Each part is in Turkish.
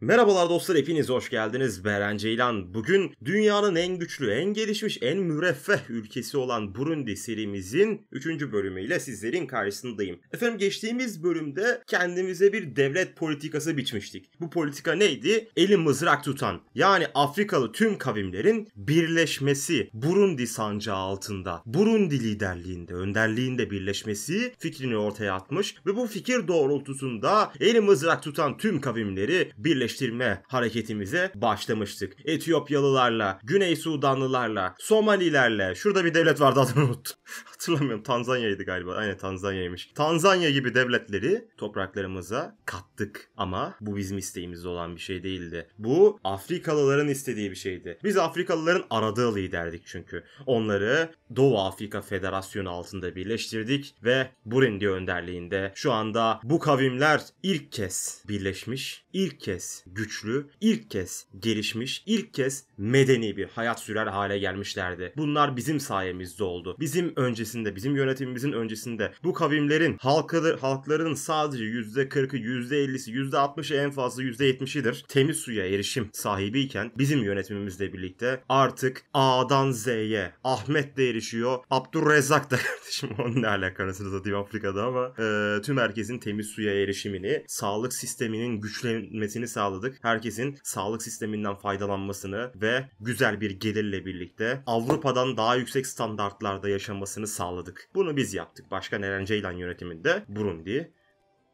Merhabalar dostlar hepiniz hoş geldiniz. Beren Ceylan. Bugün dünyanın en güçlü, en gelişmiş, en müreffeh ülkesi olan Burundi serimizin 3. bölümüyle sizlerin karşısındayım. Efendim geçtiğimiz bölümde kendimize bir devlet politikası biçmiştik. Bu politika neydi? Eli mızrak tutan yani Afrikalı tüm kavimlerin birleşmesi Burundi sancağı altında. Burundi liderliğinde, önderliğinde birleşmesi fikrini ortaya atmış ve bu fikir doğrultusunda eli mızrak tutan tüm kavimleri birleştirmiş birleştirme hareketimize başlamıştık. Etiyopyalılarla, Güney Sudanlılarla, Somalilerle, şurada bir devlet vardı adını unuttum. hatırlamıyorum Tanzanya'ydı galiba. Aynen Tanzanya'ymış. Tanzanya gibi devletleri topraklarımıza kattık ama bu bizim isteğimizde olan bir şey değildi. Bu Afrikalıların istediği bir şeydi. Biz Afrikalıların aradığı liderdik çünkü. Onları Doğu Afrika Federasyonu altında birleştirdik ve Burundi önderliğinde şu anda bu kavimler ilk kez birleşmiş, ilk kez güçlü, ilk kez gelişmiş, ilk kez medeni bir hayat sürer hale gelmişlerdi. Bunlar bizim sayemizde oldu. Bizim önce öncesinde, bizim yönetimimizin öncesinde bu kavimlerin halkadır, halkların sadece %40'ı, %50'si, %60'ı en fazla %70'idir. Temiz suya erişim sahibiyken bizim yönetimimizle birlikte artık A'dan Z'ye Ahmet de erişiyor. Abdurrezzak da kardeşim onun ne alakanızı satayım Afrika'da ama e, tüm herkesin temiz suya erişimini, sağlık sisteminin güçlenmesini sağladık. Herkesin sağlık sisteminden faydalanmasını ve güzel bir gelirle birlikte Avrupa'dan daha yüksek standartlarda yaşamasını sağladık. Bunu biz yaptık. Başkan Eren Ceylan yönetiminde Burundi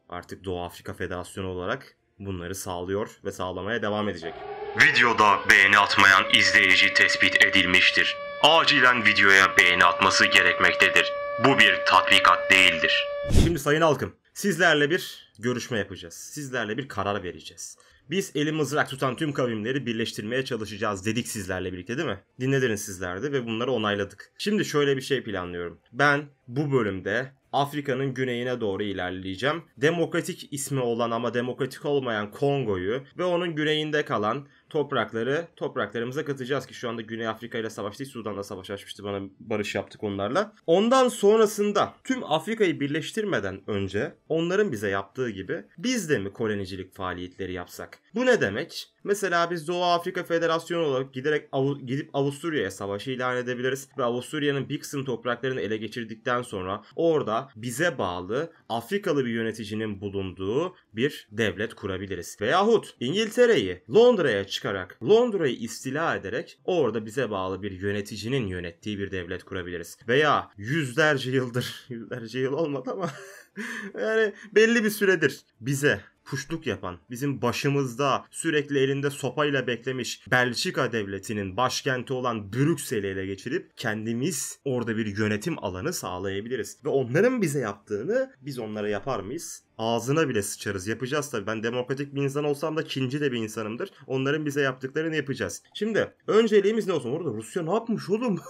artık Doğu Afrika Federasyonu olarak bunları sağlıyor ve sağlamaya devam edecek. Videoda beğeni atmayan izleyici tespit edilmiştir. Acilen videoya beğeni atması gerekmektedir. Bu bir tatbikat değildir. Şimdi Sayın Halkım, sizlerle bir görüşme yapacağız. Sizlerle bir karar vereceğiz. Biz eli mızrak tutan tüm kavimleri birleştirmeye çalışacağız dedik sizlerle birlikte değil mi? Dinlediniz sizlerde ve bunları onayladık. Şimdi şöyle bir şey planlıyorum. Ben bu bölümde Afrika'nın güneyine doğru ilerleyeceğim. Demokratik ismi olan ama demokratik olmayan Kongo'yu ve onun güneyinde kalan toprakları topraklarımıza katacağız ki şu anda Güney Afrika ile savaş değil Sudan'la savaş açmıştı bana barış yaptık onlarla. Ondan sonrasında tüm Afrika'yı birleştirmeden önce onların bize yaptığı gibi biz de mi kolonicilik faaliyetleri yapsak? Bu ne demek? Mesela biz Doğu Afrika Federasyonu olarak giderek Av gidip Avusturya'ya savaşı ilan edebiliriz ve Avusturya'nın bir kısım topraklarını ele geçirdikten sonra orada bize bağlı Afrikalı bir yöneticinin bulunduğu bir devlet kurabiliriz. Veyahut İngiltere'yi Londra'ya çıkarak, Londra'yı istila ederek orada bize bağlı bir yöneticinin yönettiği bir devlet kurabiliriz. Veya yüzlerce yıldır, yüzlerce yıl olmadı ama yani belli bir süredir bize puşluk yapan, bizim başımızda sürekli elinde sopayla beklemiş Belçika devletinin başkenti olan Brüksel'i ele geçirip kendimiz orada bir yönetim alanı sağlayabiliriz. Ve onların bize yaptığını biz onlara yapar mıyız? ağzına bile sıçarız. Yapacağız tabii. Ben demokratik bir insan olsam da Çinci de bir insanımdır. Onların bize yaptıklarını yapacağız. Şimdi önceliğimiz ne olsun? Orada Rusya ne yapmış oğlum?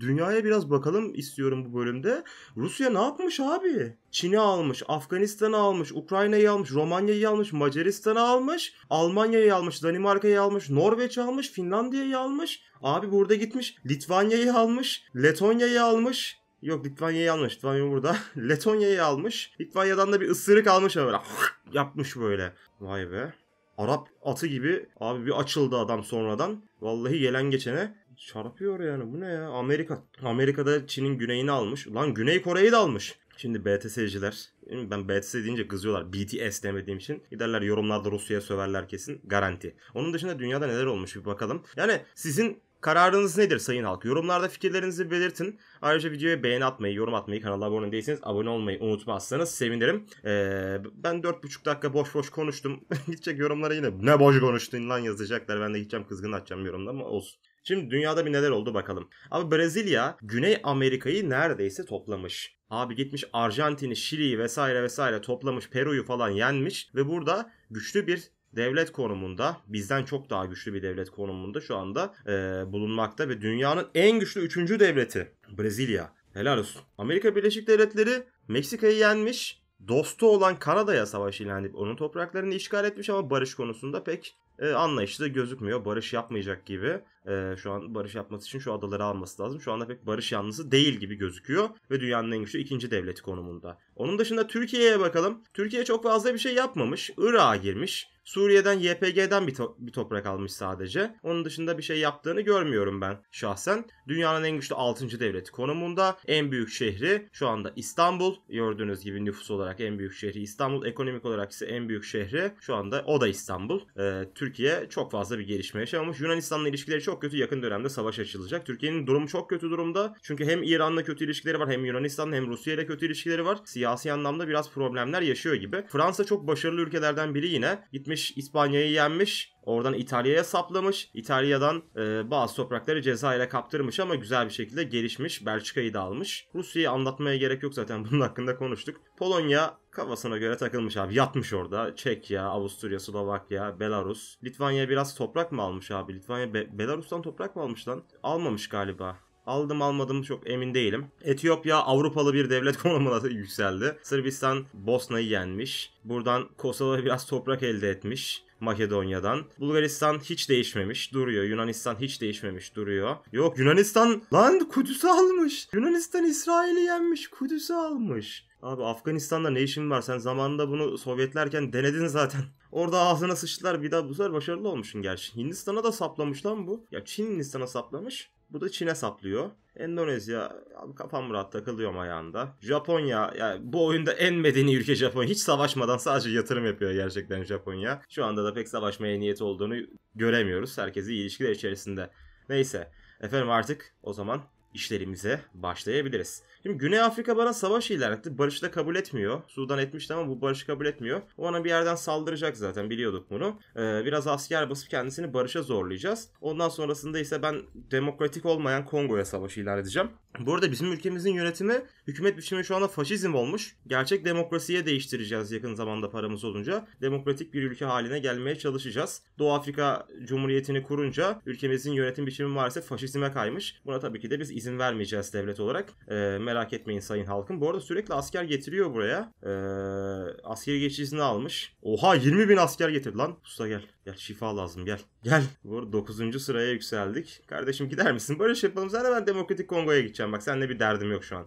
Dünyaya biraz bakalım istiyorum bu bölümde. Rusya ne yapmış abi? Çin'i almış, Afganistan'ı almış, Ukrayna'yı almış, Romanya'yı almış, Macaristan'ı almış, Almanya'yı almış, Danimarka'yı almış, Norveç'i almış, Finlandiya'yı almış. Abi burada gitmiş, Litvanya'yı almış, Letonya'yı almış, Yok Litvanya'yı almış. Litvanya burada. Letonya'yı almış. Litvanya'dan da bir ısırık almış böyle. Yapmış böyle. Vay be. Arap atı gibi abi bir açıldı adam sonradan. Vallahi gelen geçene çarpıyor yani. Bu ne ya? Amerika. Amerika'da Çin'in güneyini almış. Lan Güney Kore'yi de almış. Şimdi BTS'ciler ben BTS deyince kızıyorlar BTS demediğim için. Giderler yorumlarda Rusya'ya söverler kesin. Garanti. Onun dışında dünyada neler olmuş bir bakalım. Yani sizin Kararınız nedir sayın halk? Yorumlarda fikirlerinizi belirtin. Ayrıca videoya beğeni atmayı, yorum atmayı, kanala abone değilseniz abone olmayı unutmazsanız sevinirim. Ee, ben 4,5 dakika boş boş konuştum. Gidecek yorumlara yine ne boş konuştun lan yazacaklar. Ben de gideceğim kızgın atacağım yorumda ama olsun. Şimdi dünyada bir neler oldu bakalım. Abi Brezilya Güney Amerika'yı neredeyse toplamış. Abi gitmiş Arjantin'i, Şili'yi vesaire vesaire toplamış. Peru'yu falan yenmiş ve burada güçlü bir devlet konumunda bizden çok daha güçlü bir devlet konumunda şu anda e, bulunmakta ve dünyanın en güçlü üçüncü devleti Brezilya. Helal olsun. Amerika Birleşik Devletleri Meksika'yı yenmiş. Dostu olan Kanada'ya savaş ilan edip onun topraklarını işgal etmiş ama barış konusunda pek e, anlayışlı gözükmüyor. Barış yapmayacak gibi e, şu an barış yapması için şu adaları alması lazım. Şu anda pek barış yanlısı değil gibi gözüküyor ve dünyanın en güçlü ikinci devleti konumunda. Onun dışında Türkiye'ye bakalım. Türkiye çok fazla bir şey yapmamış. Irak'a girmiş. Suriye'den YPG'den bir, to- bir toprak almış sadece. Onun dışında bir şey yaptığını görmüyorum ben şahsen. Dünyanın en güçlü 6. devleti konumunda. En büyük şehri şu anda İstanbul. Gördüğünüz gibi nüfus olarak en büyük şehri İstanbul. Ekonomik olarak ise en büyük şehri şu anda o da İstanbul. Ee, Türkiye çok fazla bir gelişme yaşamamış. Yunanistan'la ilişkileri çok çok kötü yakın dönemde savaş açılacak. Türkiye'nin durumu çok kötü durumda. Çünkü hem İran'la kötü ilişkileri var hem Yunanistan'la hem Rusya ile kötü ilişkileri var. Siyasi anlamda biraz problemler yaşıyor gibi. Fransa çok başarılı ülkelerden biri yine. Gitmiş İspanya'yı yenmiş. Oradan İtalya'ya saplamış. İtalya'dan e, bazı toprakları Cezayir'e kaptırmış ama güzel bir şekilde gelişmiş. Belçika'yı da almış. Rusya'yı anlatmaya gerek yok zaten bunun hakkında konuştuk. Polonya kafasına göre takılmış abi. Yatmış orada. Çekya, Avusturya, Slovakya, Belarus. Litvanya biraz toprak mı almış abi? Litvanya Be- Belarus'tan toprak mı almış lan? Almamış galiba. Aldım almadım çok emin değilim. Etiyopya Avrupalı bir devlet konumuna yükseldi. Sırbistan Bosna'yı yenmiş. Buradan Kosova biraz toprak elde etmiş. Makedonya'dan. Bulgaristan hiç değişmemiş duruyor. Yunanistan hiç değişmemiş duruyor. Yok Yunanistan lan Kudüs'ü almış. Yunanistan İsrail'i yenmiş Kudüs'ü almış. Abi Afganistan'da ne işin var? Sen zamanında bunu Sovyetlerken denedin zaten. Orada ağzına sıçtılar bir daha bu sefer başarılı olmuşsun gerçi. Hindistan'a da saplamış lan bu. Ya Çin Hindistan'a saplamış. Bu da Çin'e saplıyor. Endonezya abi kafam rahat takılıyorum ayağında. Japonya yani bu oyunda en medeni ülke Japonya. Hiç savaşmadan sadece yatırım yapıyor gerçekten Japonya. Şu anda da pek savaşmaya niyet olduğunu göremiyoruz. Herkesi iyi ilişkiler içerisinde. Neyse efendim artık o zaman işlerimize başlayabiliriz. Şimdi Güney Afrika bana savaş ilan etti. Barışı da kabul etmiyor. Sudan etmişti ama bu barışı kabul etmiyor. O bana bir yerden saldıracak zaten biliyorduk bunu. Ee, biraz asker basıp kendisini barışa zorlayacağız. Ondan sonrasında ise ben demokratik olmayan Kongo'ya savaş ilan edeceğim. Bu arada bizim ülkemizin yönetimi hükümet biçimi şu anda faşizm olmuş. Gerçek demokrasiye değiştireceğiz yakın zamanda paramız olunca. Demokratik bir ülke haline gelmeye çalışacağız. Doğu Afrika Cumhuriyeti'ni kurunca ülkemizin yönetim biçimi maalesef faşizme kaymış. Buna tabii ki de biz izin vermeyeceğiz devlet olarak. E, merak etmeyin sayın halkım. Bu arada sürekli asker getiriyor buraya. E, ee, askeri geçişini almış. Oha 20 bin asker getirdi lan. Usta gel. Gel şifa lazım gel. Gel. Bu arada 9. sıraya yükseldik. Kardeşim gider misin? Böyle şey yapalım. Sen ben Demokratik Kongo'ya gideceğim. Bak seninle bir derdim yok şu an.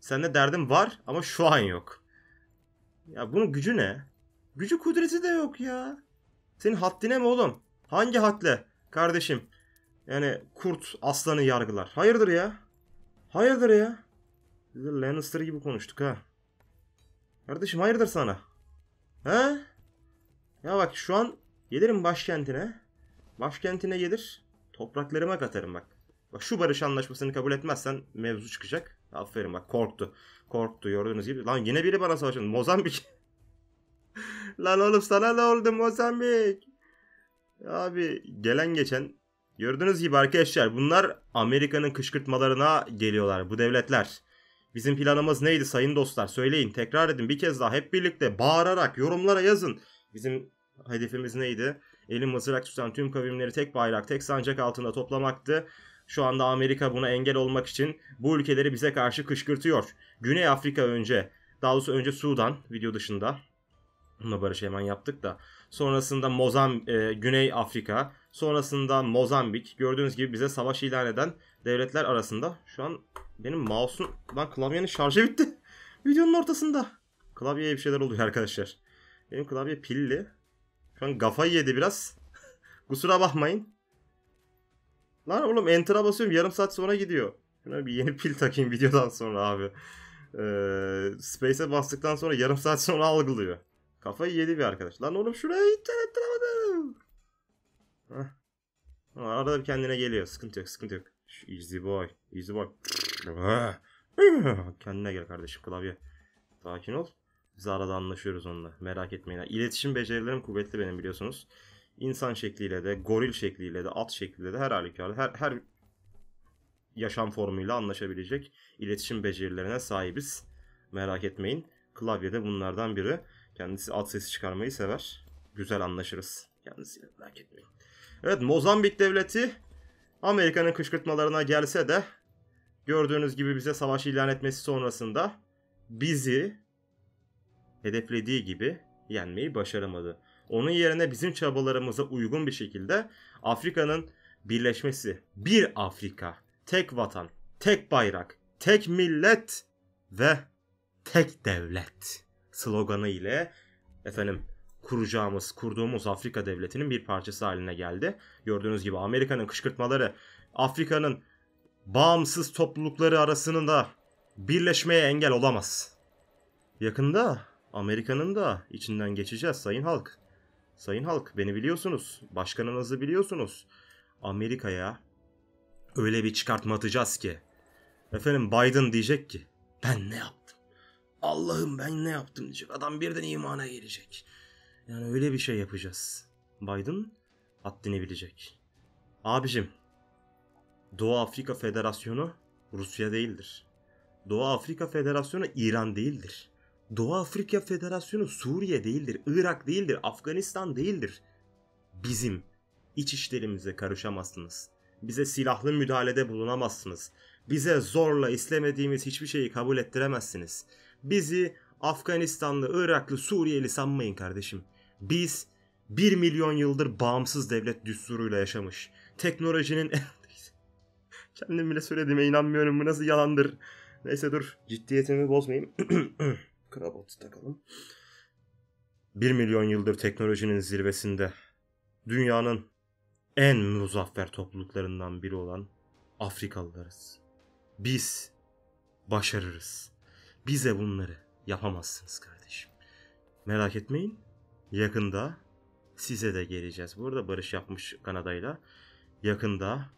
Seninle derdim var ama şu an yok. Ya bunun gücü ne? Gücü kudreti de yok ya. Senin haddine mi oğlum? Hangi hatle Kardeşim. Yani kurt aslanı yargılar. Hayırdır ya? Hayırdır ya? Biz de Lannister gibi konuştuk ha. Kardeşim hayırdır sana? He? Ha? Ya bak şu an Gelirim başkentine. Başkentine gelir. Topraklarıma katarım bak. Bak şu barış anlaşmasını kabul etmezsen mevzu çıkacak. Aferin bak korktu. Korktu gördüğünüz gibi. Lan yine biri bana savaşın. Mozambik. Lan oğlum sana ne oldu Mozambik? Abi gelen geçen gördüğünüz gibi arkadaşlar bunlar Amerika'nın kışkırtmalarına geliyorlar bu devletler. Bizim planımız neydi sayın dostlar söyleyin tekrar edin bir kez daha hep birlikte bağırarak yorumlara yazın. Bizim hedefimiz neydi? Elin mızrak tutan tüm kavimleri tek bayrak, tek sancak altında toplamaktı. Şu anda Amerika buna engel olmak için bu ülkeleri bize karşı kışkırtıyor. Güney Afrika önce, daha doğrusu önce Sudan video dışında. Bununla barış hemen yaptık da. Sonrasında Mozam, e, Güney Afrika, sonrasında Mozambik. Gördüğünüz gibi bize savaş ilan eden devletler arasında. Şu an benim mouse'un, lan klavyenin şarjı bitti. Videonun ortasında. Klavyeye bir şeyler oluyor arkadaşlar. Benim klavye pilli. Şu an kafayı yedi biraz. Kusura bakmayın. Lan oğlum enter'a basıyorum yarım saat sonra gidiyor. bir yeni pil takayım videodan sonra abi. Ee, Space'e bastıktan sonra yarım saat sonra algılıyor. Kafayı yedi bir arkadaş. Lan oğlum şuraya enter'amadım. Arada bir kendine geliyor. Sıkıntı yok sıkıntı yok. Easy boy. Easy boy. Kendine gel kardeşim klavye. Sakin ol. Biz arada anlaşıyoruz onunla. Merak etmeyin. İletişim becerilerim kuvvetli benim biliyorsunuz. İnsan şekliyle de, goril şekliyle de, at şekliyle de her halükarda her, her yaşam formuyla anlaşabilecek iletişim becerilerine sahibiz. Merak etmeyin. Klavyede bunlardan biri. Kendisi at sesi çıkarmayı sever. Güzel anlaşırız. Kendisiyle merak etmeyin. Evet Mozambik devleti Amerika'nın kışkırtmalarına gelse de gördüğünüz gibi bize savaş ilan etmesi sonrasında bizi hedeflediği gibi yenmeyi başaramadı. Onun yerine bizim çabalarımıza uygun bir şekilde Afrika'nın birleşmesi. Bir Afrika, tek vatan, tek bayrak, tek millet ve tek devlet sloganı ile efendim kuracağımız, kurduğumuz Afrika devletinin bir parçası haline geldi. Gördüğünüz gibi Amerika'nın kışkırtmaları Afrika'nın bağımsız toplulukları arasında birleşmeye engel olamaz. Yakında Amerika'nın da içinden geçeceğiz sayın halk. Sayın halk beni biliyorsunuz. Başkanınızı biliyorsunuz. Amerika'ya öyle bir çıkartma atacağız ki. Efendim Biden diyecek ki ben ne yaptım? Allah'ım ben ne yaptım diyecek. Adam birden imana gelecek. Yani öyle bir şey yapacağız. Biden haddini bilecek. Abicim Doğu Afrika Federasyonu Rusya değildir. Doğu Afrika Federasyonu İran değildir. Doğu Afrika Federasyonu Suriye değildir, Irak değildir, Afganistan değildir. Bizim iç işlerimize karışamazsınız. Bize silahlı müdahalede bulunamazsınız. Bize zorla istemediğimiz hiçbir şeyi kabul ettiremezsiniz. Bizi Afganistanlı, Iraklı, Suriyeli sanmayın kardeşim. Biz 1 milyon yıldır bağımsız devlet düsturuyla yaşamış. Teknolojinin Kendim bile söylediğime inanmıyorum. Bu nasıl yalandır? Neyse dur ciddiyetimi bozmayayım. Krabotu takalım. 1 milyon yıldır teknolojinin zirvesinde dünyanın en muzaffer topluluklarından biri olan Afrikalılarız. Biz başarırız. Bize bunları yapamazsınız kardeşim. Merak etmeyin. Yakında size de geleceğiz. Burada barış yapmış Kanada'yla. Yakında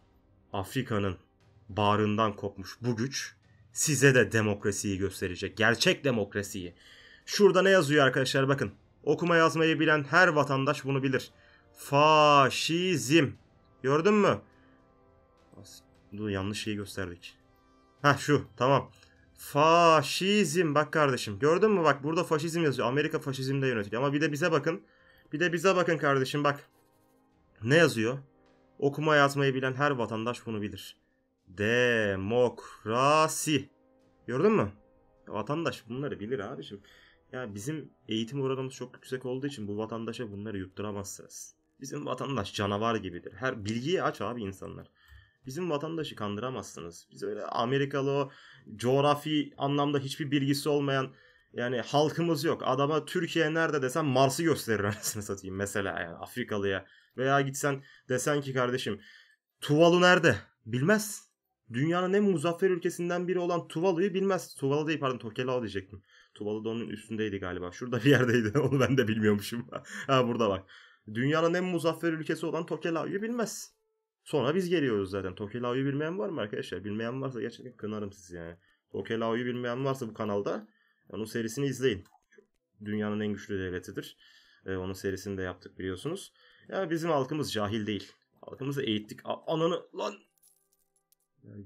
Afrika'nın bağrından kopmuş bu güç size de demokrasiyi gösterecek. Gerçek demokrasiyi. Şurada ne yazıyor arkadaşlar bakın. Okuma yazmayı bilen her vatandaş bunu bilir. Faşizm. Gördün mü? Dur yanlış şeyi gösterdik. Ha şu tamam. Faşizm bak kardeşim. Gördün mü bak burada faşizm yazıyor. Amerika faşizmde yönetiliyor. Ama bir de bize bakın. Bir de bize bakın kardeşim bak. Ne yazıyor? Okuma yazmayı bilen her vatandaş bunu bilir. Demokrasi. Gördün mü? Vatandaş bunları bilir abicim. Ya bizim eğitim oranımız çok yüksek olduğu için bu vatandaşa bunları yutturamazsınız. Bizim vatandaş canavar gibidir. Her bilgiyi aç abi insanlar. Bizim vatandaşı kandıramazsınız. Biz öyle Amerikalı o coğrafi anlamda hiçbir bilgisi olmayan yani halkımız yok. Adama Türkiye nerede desen Mars'ı gösterir arasını satayım mesela yani Afrikalıya. Veya gitsen desen ki kardeşim Tuvalu nerede? Bilmez dünyanın en muzaffer ülkesinden biri olan Tuvalu'yu bilmez. Tuvalu değil pardon Tokela diyecektim. Tuvalu da onun üstündeydi galiba. Şurada bir yerdeydi. Onu ben de bilmiyormuşum. ha burada bak. Dünyanın en muzaffer ülkesi olan Tokelau'yu bilmez. Sonra biz geliyoruz zaten. Tokelau'yu bilmeyen var mı arkadaşlar? Bilmeyen varsa gerçekten kınarım sizi yani. Tokelau'yu bilmeyen varsa bu kanalda onun serisini izleyin. Dünyanın en güçlü devletidir. Ee, onun serisini de yaptık biliyorsunuz. Ya yani bizim halkımız cahil değil. Halkımızı eğittik. A- ananı lan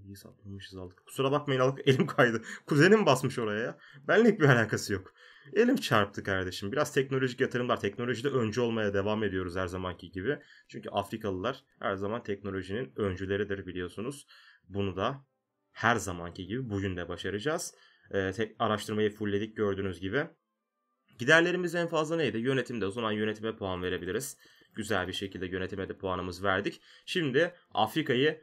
iyi saplamışız aldık. Kusura bakmayın aldık elim kaydı. Kuzenim basmış oraya ya. Benlik bir alakası yok. Elim çarptı kardeşim. Biraz teknolojik yatırımlar. Teknolojide öncü olmaya devam ediyoruz her zamanki gibi. Çünkü Afrikalılar her zaman teknolojinin öncüleridir biliyorsunuz. Bunu da her zamanki gibi bugün de başaracağız. Ee, tek, araştırmayı fullledik gördüğünüz gibi. Giderlerimiz en fazla neydi? Yönetimde. O zaman yönetime puan verebiliriz. Güzel bir şekilde yönetime de puanımız verdik. Şimdi Afrika'yı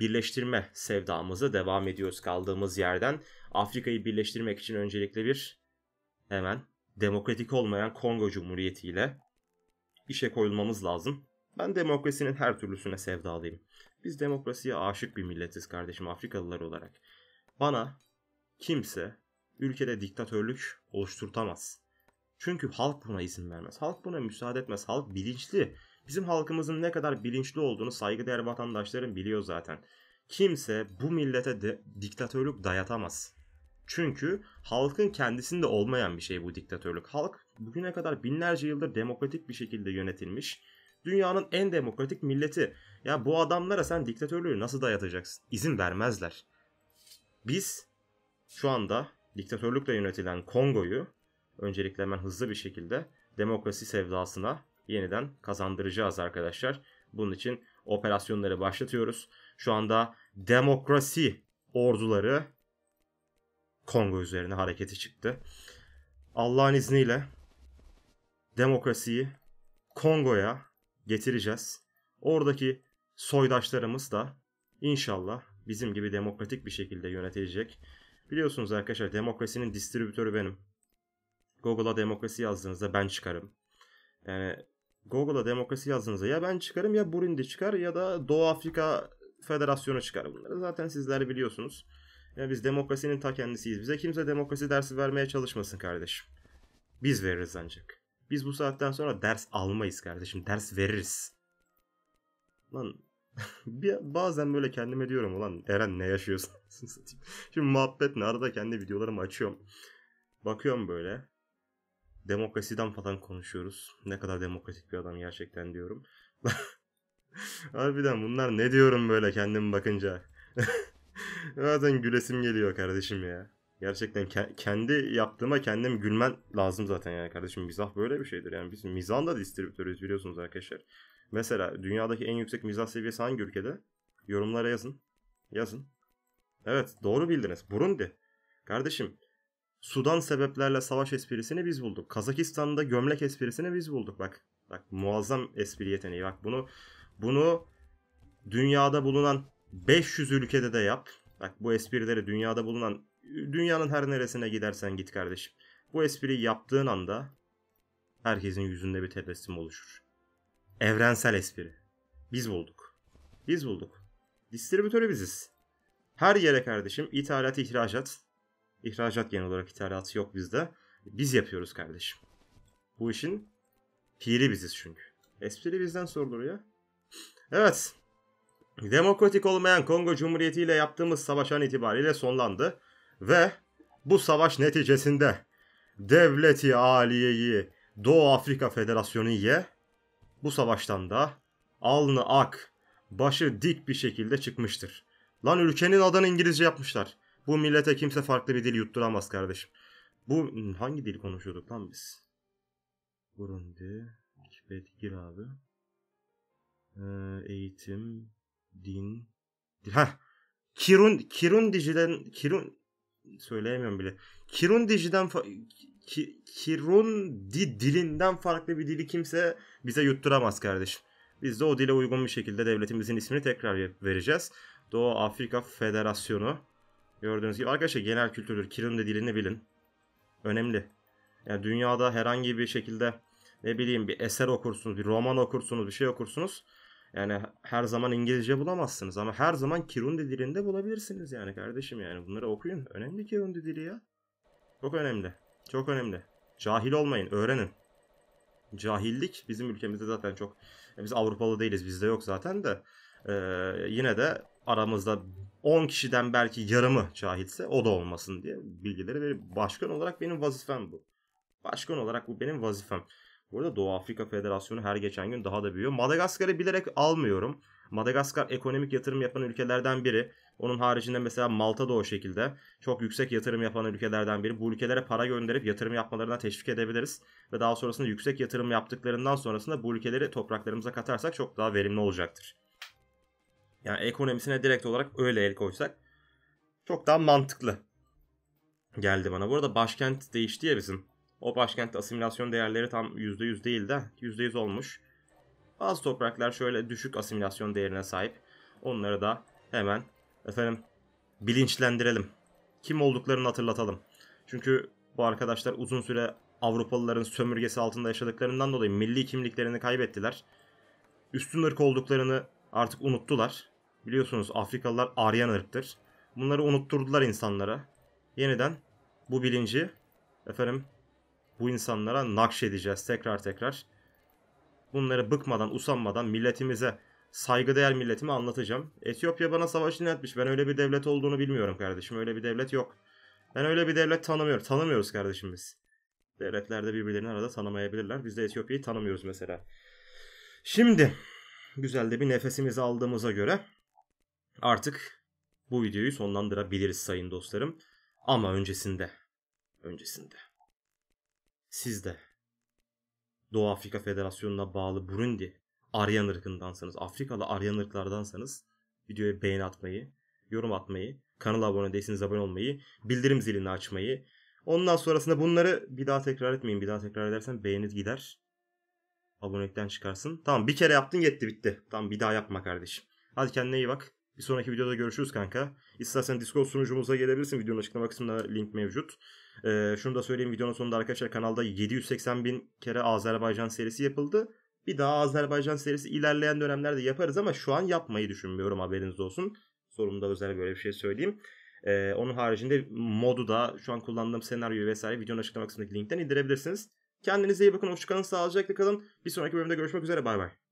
birleştirme sevdamızı devam ediyoruz kaldığımız yerden. Afrika'yı birleştirmek için öncelikle bir hemen demokratik olmayan Kongo Cumhuriyeti ile işe koyulmamız lazım. Ben demokrasinin her türlüsüne sevdalıyım. Biz demokrasiye aşık bir milletiz kardeşim Afrikalılar olarak. Bana kimse ülkede diktatörlük oluşturtamaz. Çünkü halk buna izin vermez. Halk buna müsaade etmez. Halk bilinçli. Bizim halkımızın ne kadar bilinçli olduğunu saygıdeğer vatandaşların biliyor zaten. Kimse bu millete de diktatörlük dayatamaz. Çünkü halkın kendisinde olmayan bir şey bu diktatörlük. Halk bugüne kadar binlerce yıldır demokratik bir şekilde yönetilmiş. Dünyanın en demokratik milleti. Ya bu adamlara sen diktatörlüğü nasıl dayatacaksın? İzin vermezler. Biz şu anda diktatörlükle yönetilen Kongo'yu öncelikle hemen hızlı bir şekilde demokrasi sevdasına yeniden kazandıracağız arkadaşlar. Bunun için operasyonları başlatıyoruz. Şu anda demokrasi orduları Kongo üzerine harekete çıktı. Allah'ın izniyle demokrasiyi Kongo'ya getireceğiz. Oradaki soydaşlarımız da inşallah bizim gibi demokratik bir şekilde yönetilecek. Biliyorsunuz arkadaşlar demokrasinin distribütörü benim. Google'a demokrasi yazdığınızda ben çıkarım. Yani Google'a demokrasi yazdığınızda ya ben çıkarım ya Burundi çıkar ya da Doğu Afrika Federasyonu çıkar bunları. Zaten sizler biliyorsunuz. Yani biz demokrasinin ta kendisiyiz. Bize kimse demokrasi dersi vermeye çalışmasın kardeşim. Biz veririz ancak. Biz bu saatten sonra ders almayız kardeşim. Ders veririz. Lan bazen böyle kendime diyorum ulan Eren ne yaşıyorsun? Şimdi muhabbet ne? Arada kendi videolarımı açıyorum. Bakıyorum böyle demokrasiden falan konuşuyoruz. Ne kadar demokratik bir adam gerçekten diyorum. Harbiden bunlar ne diyorum böyle kendim bakınca. Zaten gülesim geliyor kardeşim ya. Gerçekten ke- kendi yaptığıma kendim gülmen lazım zaten yani kardeşim. Mizah böyle bir şeydir yani. Biz mizahın da distribütörüyüz biliyorsunuz arkadaşlar. Mesela dünyadaki en yüksek mizah seviyesi hangi ülkede? Yorumlara yazın. Yazın. Evet doğru bildiniz. Burundi. Kardeşim Sudan sebeplerle savaş esprisini biz bulduk. Kazakistan'da gömlek esprisini biz bulduk. Bak bak muazzam espri yeteneği. Bak bunu bunu dünyada bulunan 500 ülkede de yap. Bak bu esprileri dünyada bulunan dünyanın her neresine gidersen git kardeşim. Bu espriyi yaptığın anda herkesin yüzünde bir tebessüm oluşur. Evrensel espri. Biz bulduk. Biz bulduk. Distribütörü biziz. Her yere kardeşim ithalat ihracat İhracat genel olarak ithalatı yok bizde. Biz yapıyoruz kardeşim. Bu işin piri biziz çünkü. Espri bizden sorulur ya. Evet. Demokratik olmayan Kongo Cumhuriyeti ile yaptığımız savaş an itibariyle sonlandı. Ve bu savaş neticesinde Devleti Aliye'yi Doğu Afrika Federasyonu ye bu savaştan da alnı ak, başı dik bir şekilde çıkmıştır. Lan ülkenin adını İngilizce yapmışlar. Bu millete kimse farklı bir dil yutturamaz kardeşim. Bu hmm, hangi dil konuşuyorduk lan biz? Burundi, Tibet, gir abi. Ee, eğitim, din, ha Kirun Kirundiciden Kirun söyleyemiyorum bile. Kirundiciden ki, Kirundi dilinden farklı bir dili kimse bize yutturamaz kardeşim. Biz de o dile uygun bir şekilde devletimizin ismini tekrar vereceğiz. Doğu Afrika Federasyonu Gördüğünüz gibi arkadaşlar genel kültürdür. Kirin de dilini bilin. Önemli. Yani dünyada herhangi bir şekilde ne bileyim bir eser okursunuz, bir roman okursunuz, bir şey okursunuz. Yani her zaman İngilizce bulamazsınız ama her zaman Kirundi dilinde bulabilirsiniz yani kardeşim yani bunları okuyun. Önemli Kirundi dili ya. Çok önemli. Çok önemli. Cahil olmayın, öğrenin. Cahillik bizim ülkemizde zaten çok. Biz Avrupalı değiliz, bizde yok zaten de. Ee, yine de aramızda 10 kişiden belki yarımı cahilse o da olmasın diye bilgileri verip başkan olarak benim vazifem bu. Başkan olarak bu benim vazifem. Bu arada Doğu Afrika Federasyonu her geçen gün daha da büyüyor. Madagaskar'ı bilerek almıyorum. Madagaskar ekonomik yatırım yapan ülkelerden biri. Onun haricinde mesela Malta da o şekilde. Çok yüksek yatırım yapan ülkelerden biri. Bu ülkelere para gönderip yatırım yapmalarına teşvik edebiliriz. Ve daha sonrasında yüksek yatırım yaptıklarından sonrasında bu ülkeleri topraklarımıza katarsak çok daha verimli olacaktır. Yani ekonomisine direkt olarak öyle el koysak çok daha mantıklı geldi bana. Bu arada başkent değişti ya bizim. O başkentte asimilasyon değerleri tam %100 değil de %100 olmuş. Bazı topraklar şöyle düşük asimilasyon değerine sahip. Onları da hemen efendim bilinçlendirelim. Kim olduklarını hatırlatalım. Çünkü bu arkadaşlar uzun süre Avrupalıların sömürgesi altında yaşadıklarından dolayı milli kimliklerini kaybettiler. Üstün ırk olduklarını artık unuttular. Biliyorsunuz Afrikalılar Aryan ırktır. Bunları unutturdular insanlara. Yeniden bu bilinci efendim bu insanlara nakşedeceğiz tekrar tekrar. Bunları bıkmadan, usanmadan milletimize, saygıdeğer milletime anlatacağım. Etiyopya bana savaş inatmış. Ben öyle bir devlet olduğunu bilmiyorum kardeşim. Öyle bir devlet yok. Ben öyle bir devlet tanımıyorum. Tanımıyoruz kardeşim biz. Devletlerde birbirlerini arada tanımayabilirler. Biz de Etiyopya'yı tanımıyoruz mesela. Şimdi güzel de bir nefesimizi aldığımıza göre artık bu videoyu sonlandırabiliriz sayın dostlarım. Ama öncesinde, öncesinde siz de Doğu Afrika Federasyonu'na bağlı Burundi Aryan ırkındansanız, Afrikalı Aryan ırklardansanız videoya beğeni atmayı, yorum atmayı, kanala abone değilseniz abone olmayı, bildirim zilini açmayı. Ondan sonrasında bunları bir daha tekrar etmeyin. Bir daha tekrar edersen beğeni gider. Abonelikten çıkarsın. Tamam bir kere yaptın yetti bitti. Tamam bir daha yapma kardeşim. Hadi kendine iyi bak. Bir sonraki videoda görüşürüz kanka. İstersen Discord sunucumuza gelebilirsin. Videonun açıklama kısmında link mevcut. Ee, şunu da söyleyeyim videonun sonunda arkadaşlar kanalda 780 bin kere Azerbaycan serisi yapıldı. Bir daha Azerbaycan serisi ilerleyen dönemlerde yaparız ama şu an yapmayı düşünmüyorum haberiniz olsun. Sorumda özel böyle bir şey söyleyeyim. Ee, onun haricinde modu da şu an kullandığım senaryoyu vesaire videonun açıklama kısmındaki linkten indirebilirsiniz. Kendinize iyi bakın. Hoşçakalın. Sağlıcakla kalın. Bir sonraki bölümde görüşmek üzere. Bay bay.